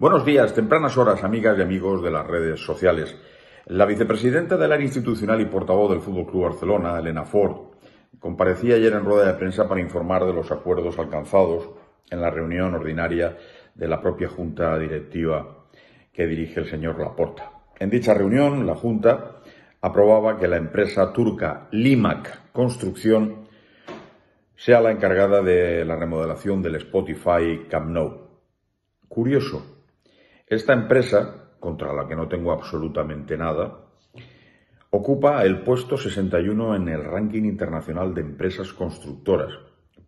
Buenos días, tempranas horas, amigas y amigos de las redes sociales. La vicepresidenta del área institucional y portavoz del Fútbol Club Barcelona, Elena Ford, comparecía ayer en rueda de prensa para informar de los acuerdos alcanzados en la reunión ordinaria de la propia Junta Directiva que dirige el señor Laporta. En dicha reunión, la Junta aprobaba que la empresa turca Limac Construcción sea la encargada de la remodelación del Spotify Camp Nou. Curioso, esta empresa, contra la que no tengo absolutamente nada, ocupa el puesto 61 en el ranking internacional de empresas constructoras,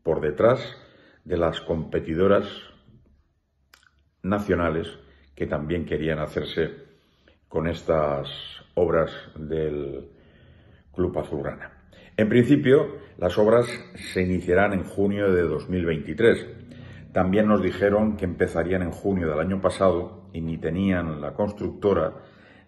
por detrás de las competidoras nacionales que también querían hacerse con estas obras del Club Azulgrana. En principio, las obras se iniciarán en junio de 2023. También nos dijeron que empezarían en junio del año pasado y ni tenían la constructora,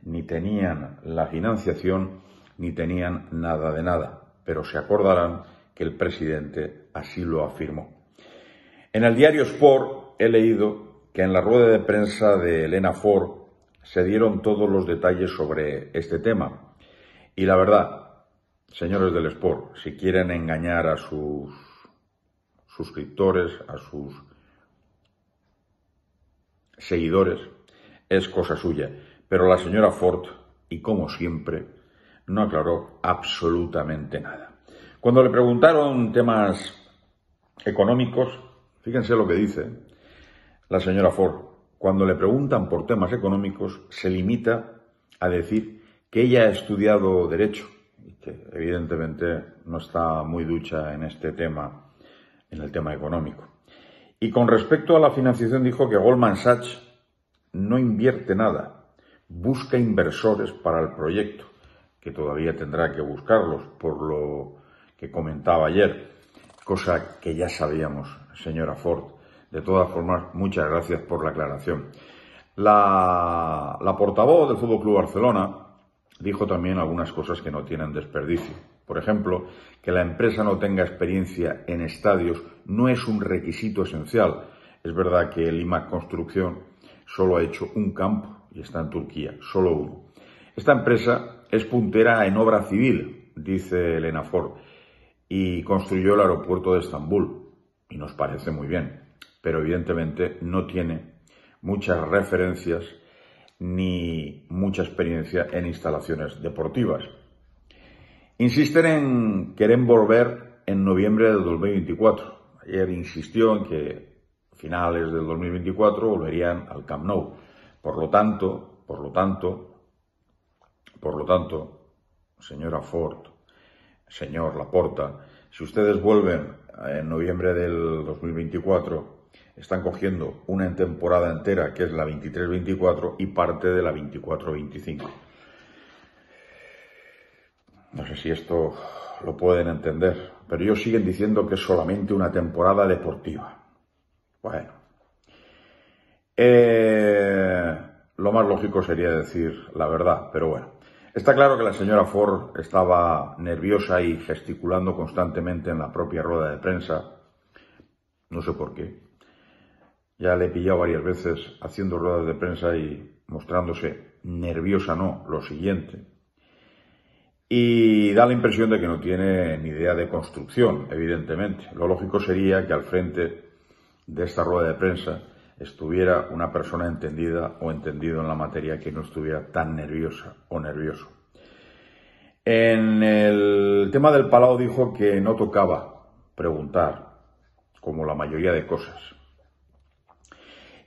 ni tenían la financiación, ni tenían nada de nada. Pero se acordarán que el presidente así lo afirmó. En el diario Sport he leído que en la rueda de prensa de Elena Ford se dieron todos los detalles sobre este tema. Y la verdad, señores del Sport, si quieren engañar a sus suscriptores, a sus seguidores, es cosa suya. Pero la señora Ford, y como siempre, no aclaró absolutamente nada. Cuando le preguntaron temas económicos, fíjense lo que dice la señora Ford. Cuando le preguntan por temas económicos, se limita a decir que ella ha estudiado derecho que evidentemente no está muy ducha en este tema, en el tema económico. Y con respecto a la financiación dijo que Goldman Sachs no invierte nada, busca inversores para el proyecto, que todavía tendrá que buscarlos por lo que comentaba ayer, cosa que ya sabíamos, señora Ford. De todas formas, muchas gracias por la aclaración. La, portavoz del Fútbol Club Barcelona dijo también algunas cosas que no tienen desperdicio. Por ejemplo, que la empresa no tenga experiencia en estadios no es un requisito esencial. Es verdad que el IMAC Construcción solo ha hecho un campo y está en Turquía, solo uno. Esta empresa es puntera en obra civil, dice Elena Ford, y construyó el aeropuerto de Estambul, y nos parece muy bien, pero evidentemente no tiene muchas referencias ni mucha experiencia en instalaciones deportivas. Insisten en querer volver en noviembre de 2024. Ayer insistió en que finales del 2024 volverían al Camp Nou. Por lo tanto, por lo tanto, por lo tanto, señora Ford, señor Laporta, si ustedes vuelven en noviembre del 2024, están cogiendo una temporada entera, que es la 23-24, y parte de la 24-25. No sé si esto lo pueden entender, pero ellos siguen diciendo que es solamente una temporada deportiva. Bueno. Eh, lo más lógico sería decir la verdad, pero bueno. Está claro que la señora Ford estaba nerviosa y gesticulando constantemente en la propia rueda de prensa. No sé por qué. Ya le he pillado varias veces haciendo ruedas de prensa y mostrándose nerviosa, no, lo siguiente. Y da la impresión de que no tiene ni idea de construcción, evidentemente. Lo lógico sería que al frente de esta rueda de prensa estuviera una persona entendida o entendido en la materia que no estuviera tan nerviosa o nervioso. En el tema del Palau dijo que no tocaba preguntar, como la mayoría de cosas,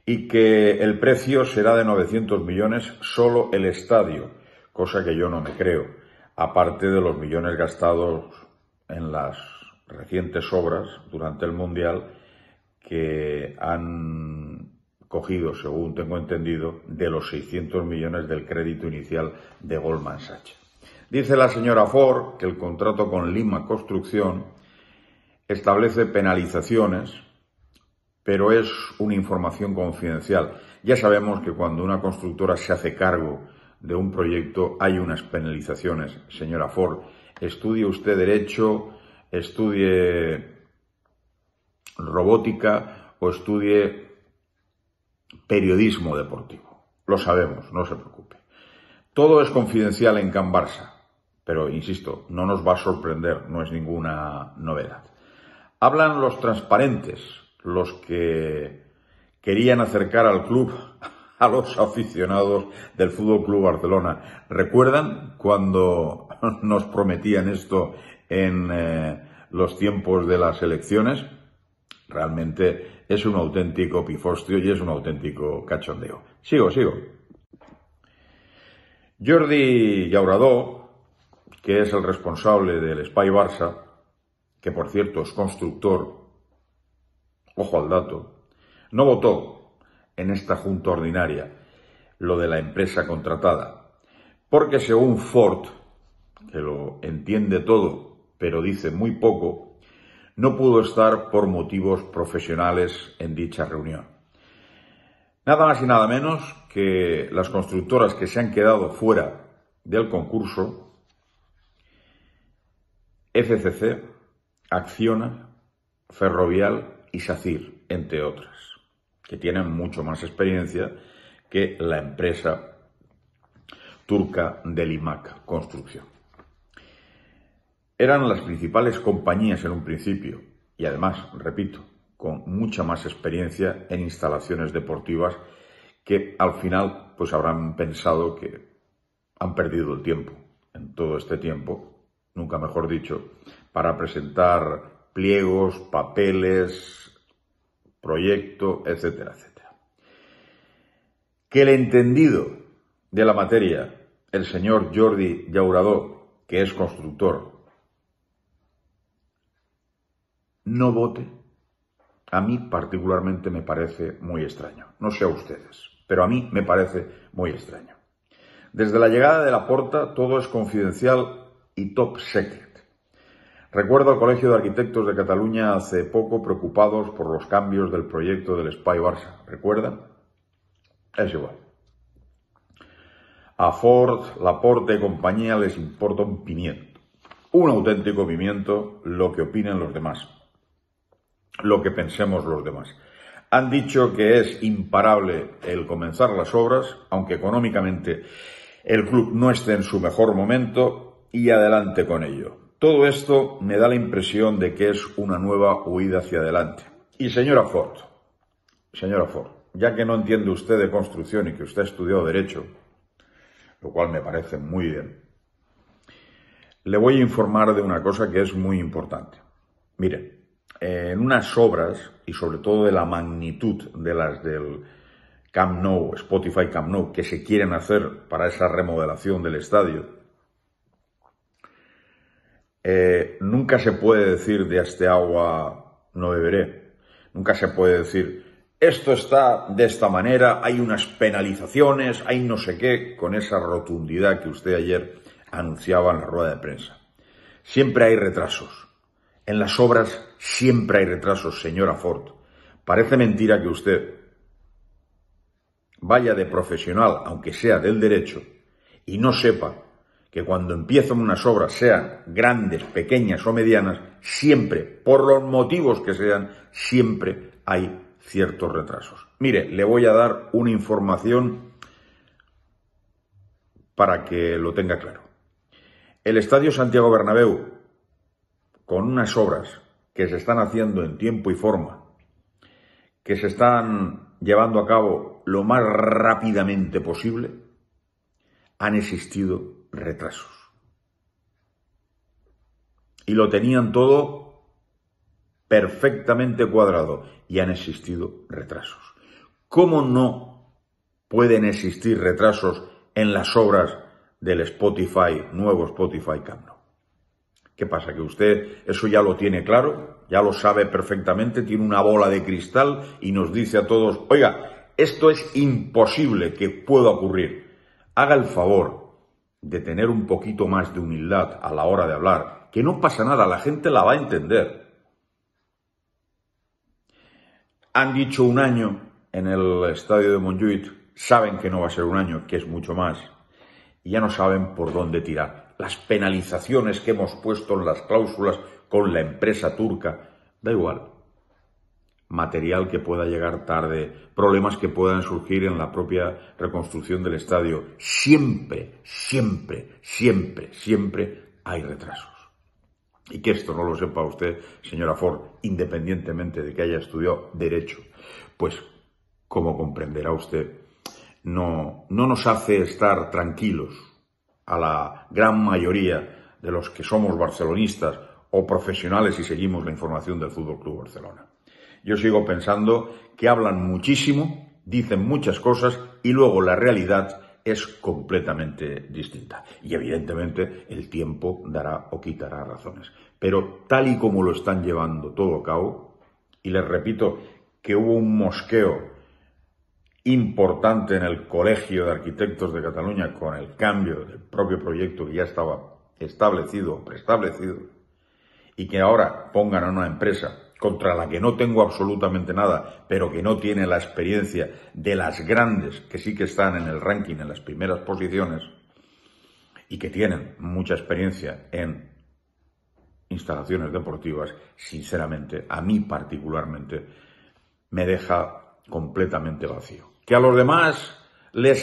y que el precio será de 900 millones solo el estadio, cosa que yo no me creo, aparte de los millones gastados en las recientes obras durante el Mundial que han cogido, según tengo entendido, de los 600 millones del crédito inicial de Goldman Sachs. Dice la señora Ford que el contrato con Lima Construcción establece penalizaciones, pero es una información confidencial. Ya sabemos que cuando una constructora se hace cargo de un proyecto hay unas penalizaciones, señora Ford. Estudie usted derecho, estudie robótica o estudie periodismo deportivo. Lo sabemos, no se preocupe. Todo es confidencial en Can Barça, pero insisto, no nos va a sorprender, no es ninguna novedad. Hablan los transparentes, los que querían acercar al club a los aficionados del Fútbol Club Barcelona. ¿Recuerdan cuando nos prometían esto en eh, los tiempos de las elecciones? Realmente es un auténtico pifostio y es un auténtico cachondeo. Sigo, sigo. Jordi Llauradó, que es el responsable del Spy Barça, que por cierto es constructor, ojo al dato, no votó en esta junta ordinaria lo de la empresa contratada, porque según Ford, que lo entiende todo, pero dice muy poco, no pudo estar por motivos profesionales en dicha reunión. Nada más y nada menos que las constructoras que se han quedado fuera del concurso, FCC, Acciona, Ferrovial y SACIR, entre otras, que tienen mucho más experiencia que la empresa turca del IMAC Construcción. Eran las principales compañías en un principio y además, repito, con mucha más experiencia en instalaciones deportivas que al final pues habrán pensado que han perdido el tiempo en todo este tiempo, nunca mejor dicho, para presentar pliegos, papeles, proyecto, etcétera, etcétera. Que el entendido de la materia, el señor Jordi Llauradó, que es constructor no vote, a mí particularmente me parece muy extraño. No sé a ustedes, pero a mí me parece muy extraño. Desde la llegada de Laporta todo es confidencial y top secret. Recuerdo al Colegio de Arquitectos de Cataluña hace poco preocupados por los cambios del proyecto del Spy Barça. ¿Recuerdan? Es igual. A Ford, Laporta y compañía les importa un pimiento. Un auténtico pimiento lo que opinen los demás lo que pensemos los demás. Han dicho que es imparable el comenzar las obras, aunque económicamente el club no esté en su mejor momento, y adelante con ello. Todo esto me da la impresión de que es una nueva huida hacia adelante. Y señora Ford, señora Ford, ya que no entiende usted de construcción y que usted ha estudiado Derecho, lo cual me parece muy bien, le voy a informar de una cosa que es muy importante. Mire, en unas obras, y sobre todo de la magnitud de las del Camp Nou, Spotify Camp Nou, que se quieren hacer para esa remodelación del estadio, eh, nunca se puede decir de este agua no beberé. Nunca se puede decir esto está de esta manera, hay unas penalizaciones, hay no sé qué, con esa rotundidad que usted ayer anunciaba en la rueda de prensa. Siempre hay retrasos en las obras siempre hay retrasos, señora Ford. Parece mentira que usted vaya de profesional, aunque sea del derecho, y no sepa que cuando empiezan unas obras, sean grandes, pequeñas o medianas, siempre, por los motivos que sean, siempre hay ciertos retrasos. Mire, le voy a dar una información para que lo tenga claro. El Estadio Santiago Bernabéu con unas obras que se están haciendo en tiempo y forma, que se están llevando a cabo lo más rápidamente posible, han existido retrasos. Y lo tenían todo perfectamente cuadrado y han existido retrasos. ¿Cómo no pueden existir retrasos en las obras del Spotify, nuevo Spotify Camp ¿Qué pasa? ¿Que usted eso ya lo tiene claro? ¿Ya lo sabe perfectamente? ¿Tiene una bola de cristal y nos dice a todos, oiga, esto es imposible que pueda ocurrir? Haga el favor de tener un poquito más de humildad a la hora de hablar, que no pasa nada, la gente la va a entender. Han dicho un año en el estadio de Montjuic, saben que no va a ser un año, que es mucho más, y ya no saben por dónde tirar las penalizaciones que hemos puesto en las cláusulas con la empresa turca, da igual. Material que pueda llegar tarde, problemas que puedan surgir en la propia reconstrucción del estadio, siempre, siempre, siempre, siempre hay retrasos. Y que esto no lo sepa usted, señora Ford, independientemente de que haya estudiado derecho, pues como comprenderá usted, no, no nos hace estar tranquilos a la gran mayoría de los que somos barcelonistas o profesionales y seguimos la información del Fútbol Club Barcelona. Yo sigo pensando que hablan muchísimo, dicen muchas cosas y luego la realidad es completamente distinta. Y evidentemente el tiempo dará o quitará razones. Pero tal y como lo están llevando todo a cabo, y les repito que hubo un mosqueo importante en el Colegio de Arquitectos de Cataluña con el cambio del propio proyecto que ya estaba establecido o preestablecido y que ahora pongan a una empresa contra la que no tengo absolutamente nada, pero que no tiene la experiencia de las grandes que sí que están en el ranking, en las primeras posiciones, y que tienen mucha experiencia en instalaciones deportivas, sinceramente, a mí particularmente, me deja completamente vacío que a los demás les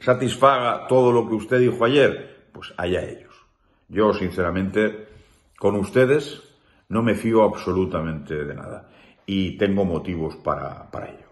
satisfaga todo lo que usted dijo ayer, pues allá ellos. Yo, sinceramente, con ustedes no me fío absolutamente de nada y tengo motivos para, para ello.